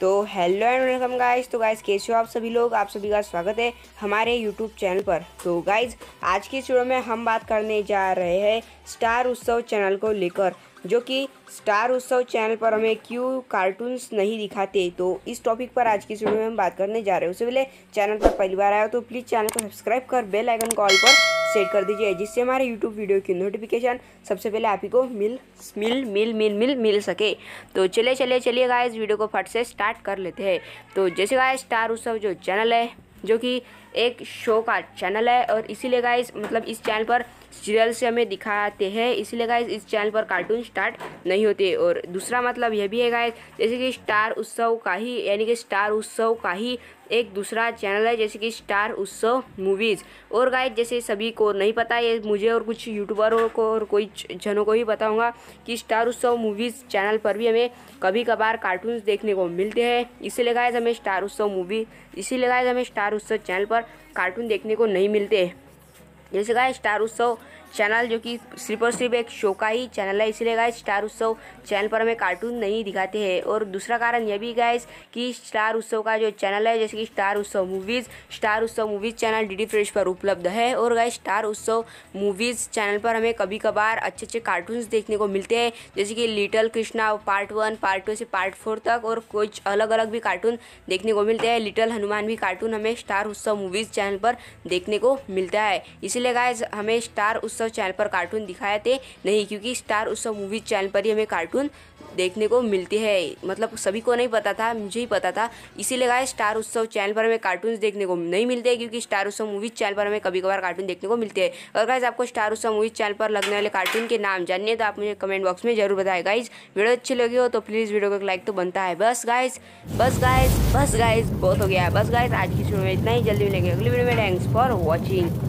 तो hello and welcome guys तो guys कैसे हो आप सभी लोग आप सभी का स्वागत है हमारे यूट्यूब चैनल पर तो गाइज आज की शुरू में हम बात करने जा रहे हैं स्टार उत्सव चैनल को लेकर जो कि स्टार उत्सव चैनल पर हमें क्यों कार्टून्स नहीं दिखाते तो इस टॉपिक पर आज की वीडियो में हम बात करने जा रहे हैं उससे पहले चैनल पर पहली बार आया हो तो प्लीज़ चैनल को सब्सक्राइब कर बेल आइकन कॉल पर सेट कर दीजिए जिससे हमारे यूट्यूब वीडियो की नोटिफिकेशन सबसे पहले आप ही को मिल मिल मिल मिल मिल मिल सके तो चले चले चलिए गाइस वीडियो को फट से स्टार्ट कर लेते हैं तो जैसे गाइस स्टार उत्सव जो चैनल है जो कि एक शो का चैनल है और इसीलिए गाइस मतलब इस चैनल पर सीरियल से हमें दिखाते हैं इसलिए गाइज इस चैनल पर कार्टून स्टार्ट नहीं होते और दूसरा मतलब यह भी है गाइज जैसे कि स्टार उत्सव का ही यानी कि स्टार उत्सव का ही एक दूसरा चैनल है जैसे कि स्टार उत्सव मूवीज़ और गाइज जैसे सभी को नहीं पता ये मुझे और कुछ यूट्यूबरों को और कोई जनों को ही बताऊँगा कि स्टार उत्सव मूवीज़ चैनल पर भी हमें कभी कभार कार्टून्स देखने को मिलते हैं इसीलिए गाइज हमें स्टार उत्सव मूवी इसीलिए गाइज हमें स्टार उत्सव चैनल पर कार्टून देखने को नहीं मिलते जैसे कहा स्टार उत्सव चैनल जो कि सिर्फ और सिर्फ एक शो का ही चैनल है इसलिए गाइस स्टार उत्सव चैनल पर हमें कार्टून नहीं दिखाते हैं और दूसरा कारण यह भी गाइस कि स्टार उत्सव का जो चैनल है जैसे कि Star Utsav Movies Star Utsav Movies channel D fresh पर उपलब्ध है और guys Star Utsav Movies channel पर हमें कभी कभार अच्छे अच्छे कार्टून देखने को मिलते हैं जैसे कि Little Krishna part one part two से पार्ट फोर तक और कुछ अलग अलग भी कार्टून देखने को मिलते हैं लिटल हनुमान भी कार्टून हमें स्टार उत्सव मूवीज़ चैनल पर देखने को मिलता है इसीलिए गाइज हमें स्टार उत्सव उत्सव चैनल पर कार्टून दिखाए थे नहीं क्योंकि स्टार उत्सव मूवी चैनल पर ही हमें कार्टून देखने को मिलते हैं मतलब सभी को नहीं पता था मुझे ही पता था इसीलिए गाय स्टार उत्सव चैनल पर हमें कार्टून देखने को नहीं मिलते क्योंकि स्टार उत्सव मूवी चैनल पर हमें कभी कभार कार्टून देखने को मिलते हैं अगर गाइज आपको स्टार उत्सव मूवी चैनल पर लगने वाले कार्टून के नाम जानिए तो आप मुझे कमेंट बॉक्स में जरूर बताए गाइज वीडियो अच्छी लगी हो तो प्लीज़ वीडियो को एक लाइक तो बनता है बस गाइज बस गाइज बस गाइज बहुत हो गया बस गाइज आज की वीडियो में इतना ही जल्दी मिलेंगे अगली वीडियो में थैंक्स फॉर वॉचिंग